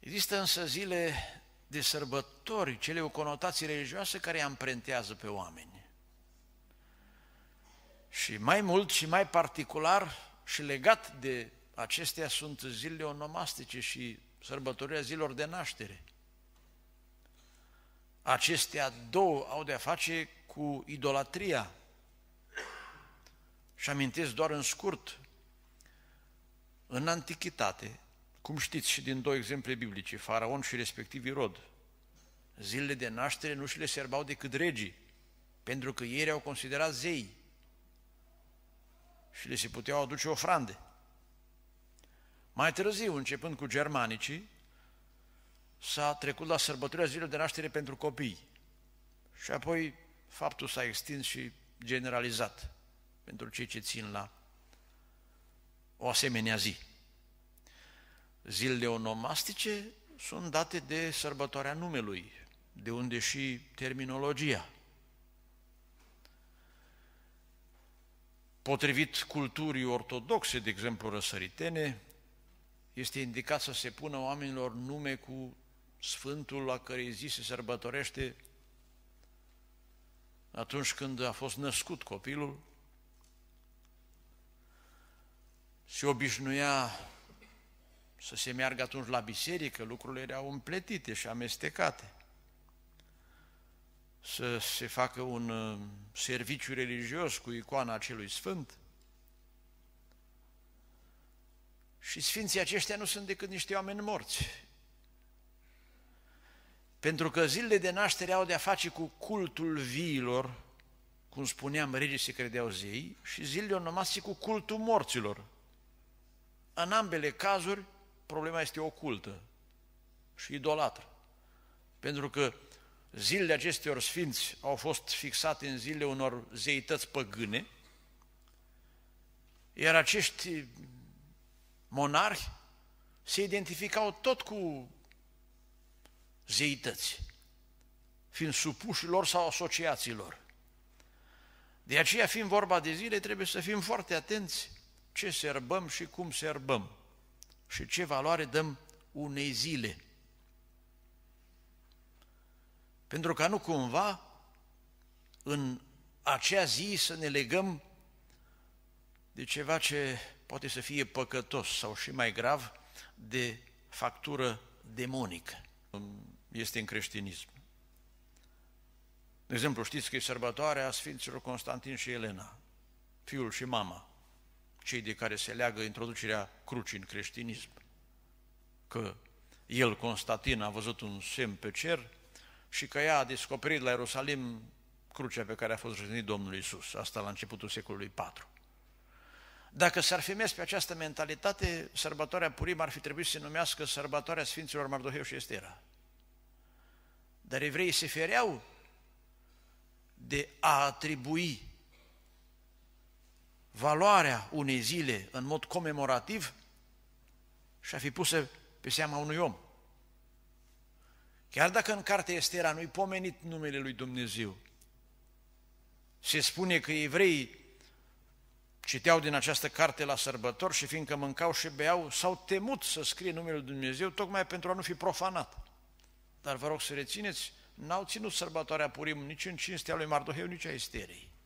Există însă zile de sărbători, cele cu conotații religioase care îi amprentează pe oameni. Și mai mult și mai particular și legat de acestea sunt zilele onomastice și sărbătoria zilor de naștere. Acestea două au de-a face cu idolatria. Și amintesc doar în scurt, în antichitate, cum știți și din două exemple biblice, Faraon și respectiv Irod, zilele de naștere nu și le serbau decât regii, pentru că ei erau considerat zei și le se puteau aduce ofrande. Mai târziu, începând cu germanicii, s-a trecut la sărbătoria zilelor de naștere pentru copii și apoi faptul s-a extins și generalizat pentru cei ce țin la o asemenea zi. Zilele onomastice sunt date de sărbătoarea numelui, de unde și terminologia. Potrivit culturii ortodoxe, de exemplu răsăritene, este indicat să se pună oamenilor nume cu Sfântul la care zi se sărbătorește atunci când a fost născut copilul, se obișnuia să se meargă atunci la biserică, lucrurile erau împletite și amestecate. Să se facă un uh, serviciu religios cu icoana acelui sfânt. Și sfinții aceștia nu sunt decât niște oameni morți. Pentru că zilele de naștere au de-a face cu cultul viilor, cum spuneam, regii se credeau zei, și zilele onomastice cu cultul morților. În ambele cazuri, problema este ocultă și idolatră. Pentru că zilele acestor sfinți au fost fixate în zile unor zeități păgâne, iar acești monarhi se identificau tot cu zeități, fiind supușilor sau asociațiilor. De aceea, fiind vorba de zile, trebuie să fim foarte atenți ce serbăm și cum serbăm și ce valoare dăm unei zile. Pentru ca nu cumva în acea zi să ne legăm de ceva ce poate să fie păcătos sau și mai grav, de factură demonică. Este în creștinism. De exemplu, știți că e sărbătoarea Sfinților Constantin și Elena, fiul și mama cei de care se leagă introducerea crucii în creștinism. Că el, Constantin, a văzut un semn pe cer și că ea a descoperit la Ierusalim crucea pe care a fost răznit Domnul Isus, asta la începutul secolului IV. Dacă s-ar fi mers pe această mentalitate, sărbătoarea Purim ar fi trebuit să se numească sărbătoarea Sfinților Mardoheu și Estera. Dar evreii se fereau de a atribui valoarea unei zile în mod comemorativ și a fi pusă pe seama unui om. Chiar dacă în cartea Estera nu-i pomenit numele lui Dumnezeu, se spune că evreii citeau din această carte la sărbători și fiindcă mâncau și beau, s-au temut să scrie numele lui Dumnezeu tocmai pentru a nu fi profanat. Dar vă rog să rețineți, n-au ținut sărbătoarea Purim nici în cinstea lui Mardoheu, nici a Esterei.